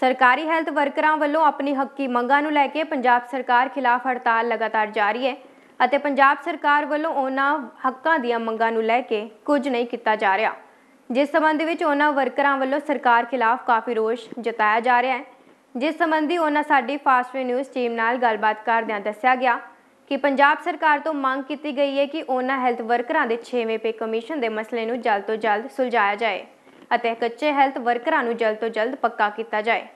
ਸਰਕਾਰੀ ਹੈਲਥ ਵਰਕਰਾਂ ਵੱਲੋਂ ਆਪਣੀ ਹੱਕੀ ਮੰਗਾਂ ਨੂੰ ਲੈ ਕੇ ਪੰਜਾਬ ਸਰਕਾਰ ਖਿਲਾਫ ਹੜਤਾਲ ਲਗਾਤਾਰ ਜਾਰੀ ਹੈ ਅਤੇ ਪੰਜਾਬ ਸਰਕਾਰ ਵੱਲੋਂ ਉਹਨਾਂ ਹੱਕਾਂ ਦੀਆਂ ਮੰਗਾਂ ਨੂੰ ਲੈ ਕੇ ਕੁਝ ਨਹੀਂ ਕੀਤਾ ਜਾ ਰਿਹਾ ਜਿਸ ਸੰਬੰਧ ਵਿੱਚ ਉਹਨਾਂ ਵਰਕਰਾਂ ਵੱਲੋਂ ਸਰਕਾਰ ਖਿਲਾਫ ਕਾਫੀ ਰੋਸ ਜਤਾਇਆ ਜਾ ਰਿਹਾ ਹੈ ਜਿਸ ਸੰਬੰਧੀ ਉਹਨਾਂ ਸਾਡੀ ਫਾਸਟ ਵੇ ਨਿਊਜ਼ ਟੀਮ ਨਾਲ ਗੱਲਬਾਤ ਕਰਦਿਆਂ ਦੱਸਿਆ ਗਿਆ ਕਿ ਪੰਜਾਬ ਸਰਕਾਰ ਤੋਂ ਮੰਗ ਕੀਤੀ ਗਈ ਹੈ ਕਿ ਉਹਨਾਂ ਹੈਲਥ ਵਰਕਰਾਂ ਦੇ 6ਵੇਂ ਪੇ ਕਮਿਸ਼ਨ ਦੇ ਮਸਲੇ ਨੂੰ ਜਲਦ ਤੋਂ ਜਲਦ ਸੁਲਝਾਇਆ ਜਾਏ ਅਤੇ ਕੱਚੇ ਹੈਲਥ ਵਰਕਰਾਂ ਨੂੰ ਜਲਦ ਤੋਂ ਜਲਦ ਪੱਕਾ ਕੀਤਾ ਜਾਏ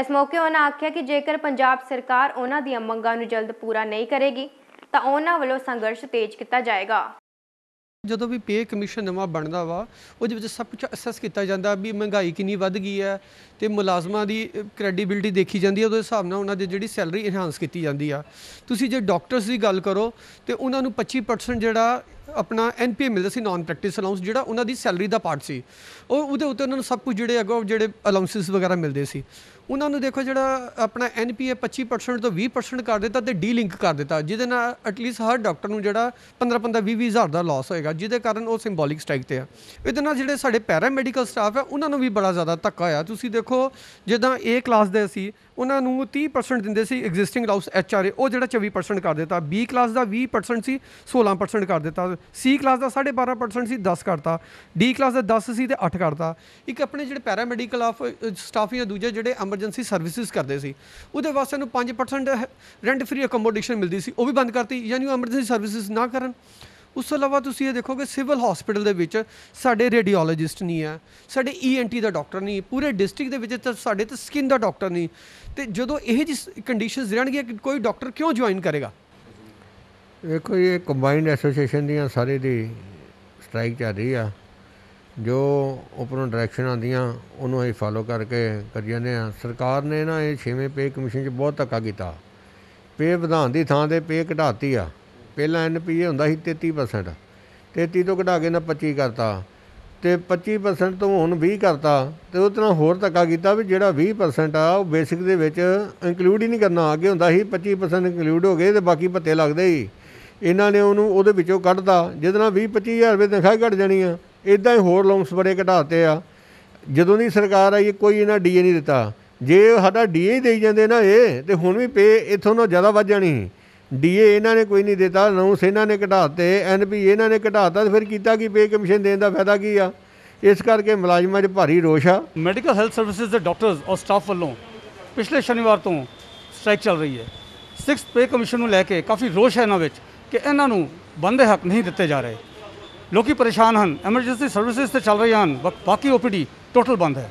ਇਸ ਮੌਕੇ ਉਹਨਾਂ ਆਖਿਆ ਕਿ ਜੇਕਰ ਪੰਜਾਬ ਸਰਕਾਰ ਉਹਨਾਂ ਦੀਆਂ ਮੰਗਾਂ ਨੂੰ ਜਲਦ ਪੂਰਾ ਨਹੀਂ ਕਰੇਗੀ ਤਾਂ ਉਹਨਾਂ ਵੱਲੋਂ ਸੰਘਰਸ਼ ਤੇਜ਼ ਕੀਤਾ ਜਾਏਗਾ ਜਦੋਂ ਵੀ ਪੇ ਕਮਿਸ਼ਨ ਨਵਾਂ ਬਣਦਾ ਵਾ ਉਹਦੇ ਵਿੱਚ ਸਭ ਕੁਝ ਅਸੈਸ ਕੀਤਾ ਜਾਂਦਾ ਵੀ ਮਹਿੰਗਾਈ ਕਿੰਨੀ ਵੱਧ ਗਈ ਹੈ ਤੇ ਮੁਲਾਜ਼ਮਾਂ ਦੀ ਕ੍ਰੈਡੀਬਿਲਟੀ ਦੇਖੀ ਜਾਂਦੀ ਹੈ ਉਹਦੇ ਹਿਸਾਬ ਨਾਲ ਉਹਨਾਂ ਦੀ ਜਿਹੜੀ ਸੈਲਰੀ ਇਨਹਾਂਸ ਕੀਤੀ ਜਾਂਦੀ ਆ ਤੁਸੀਂ ਜੇ ਡਾਕਟਰਸ ਦੀ ਗੱਲ ਕਰੋ ਤੇ ਉਹਨਾਂ ਨੂੰ 25% ਜਿਹੜਾ ਆਪਣਾ ਐਨਪੀਏ ਮਿਲਦਾ ਸੀ ਨਾਨ ਪ੍ਰੈਕਟਿਸ ਅਲਾਉਂਸ ਜਿਹੜਾ ਉਹਨਾਂ ਦੀ ਸੈਲਰੀ ਦਾ ਪਾਰਟ ਸੀ ਉਹ ਉਹਦੇ ਉੱਤੇ ਉਹਨਾਂ ਨੂੰ ਸਭ ਕੁਝ ਜਿਹੜੇ ਅਗੋ ਜਿਹੜੇ ਅਲਾਉਂਸਸ ਵਗੈਰਾ ਮਿਲਦੇ ਸੀ ਉਹਨਾਂ ਨੂੰ ਦੇਖੋ ਜਿਹੜਾ ਆਪਣਾ ਐਨਪੀਏ 25% ਤੋਂ 20% ਕਰ ਦਿੱਤਾ ਤੇ ਡੀ ਲਿੰਕ ਕਰ ਦਿੱਤਾ ਜਿਹਦੇ ਨਾਲ ਐਟਲੀਸਟ ਹਰ ਡਾਕਟਰ ਨੂੰ ਜਿਹੜਾ 15 15 20 ਹਜ਼ਾਰ ਦਾ ਲਾਸ ਹੋਏਗਾ ਜਿਹਦੇ ਕਾਰਨ ਉਹ ਸਿੰਬੋਲਿਕ ਸਟ੍ਰਾਈਕ ਤੇ ਆ ਇਹਦੇ ਨਾਲ ਜਿਹੜੇ ਸਾਡੇ ਪੈਰਾ ਮੈਡੀਕਲ ਸਟਾਫ ਹੈ ਉਹਨਾਂ ਨੂੰ ਵੀ ਬੜਾ ਜ਼ਿਆਦਾ ਧੱਕਾ ਆ ਤੁਸੀਂ ਦੇਖੋ ਜਿੱਦਾਂ A ਕਲਾਸ ਦੇ ਸੀ ਉਹਨਾਂ ਨੂੰ 30% ਦਿੰਦੇ ਸੀ ਐਗਜ਼ਿਸਟਿੰਗ ਲਾਊਸ ਐਚਆਰਏ ਉਹ ਜਿਹੜਾ 24% ਕਰ ਦਿੱਤਾ B ਕਲਾਸ ਦਾ 20% ਸੀ 16% ਕਰ ਦਿੱਤਾ ਸੀ ਕਲਾਸ ਦਾ 12.5% ਸੀ 10 ਕਰਤਾ ਡੀ ਕਲਾਸ ਦਾ 10 ਸੀ ਤੇ 8 ਕਰਤਾ ਇੱਕ ਆਪਣੇ ਜਿਹੜੇ ਪੈਰਾਮੈਡੀਕਲ ਆਫ ਸਟਾਫ ਜਾਂ ਦੂਜੇ ਜਿਹੜੇ ਐਮਰਜੈਂਸੀ ਸਰਵਿਸਿਜ਼ ਕਰਦੇ ਸੀ ਉਹਦੇ ਵਾਸਤੇ ਨੂੰ 5% ਰੈਂਟ ਫ੍ਰੀ ਅਕਮੋਡੇਸ਼ਨ ਮਿਲਦੀ ਸੀ ਉਹ ਵੀ ਬੰਦ ਕਰਤੀ ਯਾਨੀ ਉਹ ਐਮਰਜੈਂਸੀ ਸਰਵਿਸਿਜ਼ ਨਾ ਕਰਨ ਉਸ ਤੋਂ ਇਲਾਵਾ ਤੁਸੀਂ ਇਹ ਦੇਖੋਗੇ ਸਿਵਲ ਹਸਪੀਟਲ ਦੇ ਵਿੱਚ ਸਾਡੇ ਰੇਡੀਓਲੋਜਿਸਟ ਨਹੀਂ ਹੈ ਸਾਡੇ ਈਐਨਟੀ e ਦਾ ਡਾਕਟਰ ਨਹੀਂ ਪੂਰੇ ਡਿਸਟ੍ਰਿਕਟ ਦੇ ਵਿੱਚ ਤਾਂ ਸਾਡੇ ਤੇ ਸਕਿਨ ਦਾ ਡਾਕਟਰ ਨਹੀਂ ਤੇ ਜਦੋਂ ਇਹ ਜਿਹੀ ਕੰਡੀਸ਼ਨਸ ਰਹਿਣਗੀਆਂ ਕਿ ਕੋਈ ਡਾਕਟਰ ਕਿਉਂ ਜੁਆਇਨ ਕਰੇਗਾ ਵੇਖੋ ਇਹ ਕੰਬਾਈਨਡ ਐਸੋਸੀਏਸ਼ਨ ਦੀਆਂ ਸਾਰੇ ਦੀ ਸਟ੍ਰਾਈਕ ਚੱਲ ਰਹੀ ਆ ਜੋ ਉਪਰੋਂ ਡਾਇਰੈਕਸ਼ਨ ਆਉਂਦੀਆਂ ਉਹਨੂੰ ਅਸੀਂ ਫਾਲੋ ਕਰਕੇ ਕਰ ਜਾਂਦੇ ਆ ਸਰਕਾਰ ਨੇ ਨਾ ਇਹ 6ਵੇਂ ਪੇ ਕਮਿਸ਼ਨ 'ਚ ਬਹੁਤ ਧੱਕਾ ਕੀਤਾ ਪੇ ਵਧਾਉਣ ਦੀ ਥਾਂ ਤੇ ਪੇ ਘਟਾਤੀ ਆ ਪਹਿਲਾਂ ਐਨਪੀਏ ਹੁੰਦਾ ਸੀ 33% 33 ਤੋਂ ਘਟਾ ਕੇ ਨਾ 25 ਕਰਤਾ ਤੇ 25% ਤੋਂ ਹੁਣ 20 ਕਰਤਾ ਤੇ ਉਹ ਤਰ੍ਹਾਂ ਹੋਰ ਧੱਕਾ ਕੀਤਾ ਵੀ ਜਿਹੜਾ 20% ਆ ਉਹ ਬੇਸਿਕ ਦੇ ਵਿੱਚ ਇਨਕਲੂਡ ਹੀ ਨਹੀਂ ਕਰਨਾ ਅੱਗੇ ਹੁੰਦਾ ਸੀ 25% ਇਨਕਲੂਡ ਹੋ ਗਏ ਤੇ ਬਾਕੀ ਭੱਤੇ ਲੱਗਦੇ ਹੀ ਇਹਨਾਂ ਨੇ ਉਹਨੂੰ ਉਹਦੇ ਵਿੱਚੋਂ ਕੱਢਦਾ ਜਿਹਦੇ ਨਾਲ 20 25000 ਰੁਪਏ ਤਨਖਾਹ ਘਟ ਜਾਣੀ ਆ ਇਦਾਂ ਹੀ ਹੋਰ ਲੋਨਸ ਬੜੇ ਘਟਾਤੇ ਆ ਜਦੋਂ ਦੀ ਸਰਕਾਰ ਆਈ ਕੋਈ ਇਹਨਾਂ ਡੀਏ ਨਹੀਂ ਦਿੱਤਾ ਜੇ ਸਾਡਾ ਡੀਏ ਹੀ ਦੇਈ ਜਾਂਦੇ ਨਾ ਇਹ ਤੇ ਹੁਣ ਵੀ ਪੇ ਇਥੋਂ ਨਾਲ ਜ਼ਿਆਦਾ ਵੱਧ ਜਾਣੀ ਡੀਏ ਇਹਨਾਂ ਨੇ ਕੋਈ ਨਹੀਂ ਦਿੱਤਾ ਨੌ ਇਹਨਾਂ ਨੇ ਘਟਾਤੇ ਐਨਪੀ ਇਹਨਾਂ ਨੇ ਘਟਾਤਾ ਤੇ ਫਿਰ ਕੀਤਾ ਕੀ ਪੇ ਕਮਿਸ਼ਨ ਦੇਣ ਦਾ ਫਾਇਦਾ ਕੀ ਆ ਇਸ ਕਰਕੇ ਮੁਲਾਜ਼ਮਾਂ 'ਚ ਭਾਰੀ ਰੋਸ਼ ਆ ਮੈਡੀਕਲ ਹੈਲਥ ਸਰਵਿਸਿਜ਼ ਦੇ ਡਾਕਟਰਸ ਔਰ ਸਟਾਫ ਵੱਲੋਂ ਪਿਛਲੇ ਸ਼ਨੀਵਾਰ ਤੋਂ ਸਟ੍ਰਾਈਕ ਚੱਲ ਰਹੀ ਹੈ 6th ਪੇ ਕਮਿਸ਼ਨ ਨੂੰ ਲੈ ਕੇ ਕਾਫੀ ਰੋਸ਼ ਹੈ ਇਹਨਾਂ ਵਿੱਚ ਕਿ ਇਹਨਾਂ ਨੂੰ ਬੰਦੇ ਹੱਕ ਨਹੀਂ ਦਿੱਤੇ ਜਾ ਰਹੇ ਲੋਕੀ ਪਰੇਸ਼ਾਨ ਹਨ ਐਮਰਜੈਂਸੀ ਸਰਵਿਸਿਜ਼ ਤੇ ਚੱਲ ਰਹੀਆਂ ਹਨ ਬਾਕੀ ਓਪੀਡੀ ਟੋਟਲ ਬੰਦ ਹੈ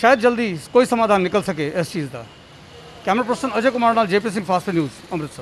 ਸ਼ਾਇਦ ਜਲਦੀ ਕੋਈ ਸਮਾਧਾਨ ਨਿਕਲ ਸਕੇ ਇਸ ਚੀਜ਼ ਦਾ ਕੈਮਰਾ ਪਰਸਨ ਅਜੇ ਕੁਮਾਰ ਨਾਲ ਜੇਪੀ ਸਿੰਘ ਫਾਸਟ ਨਿਊਜ਼ ਅੰਮ੍ਰਿਤਸਰ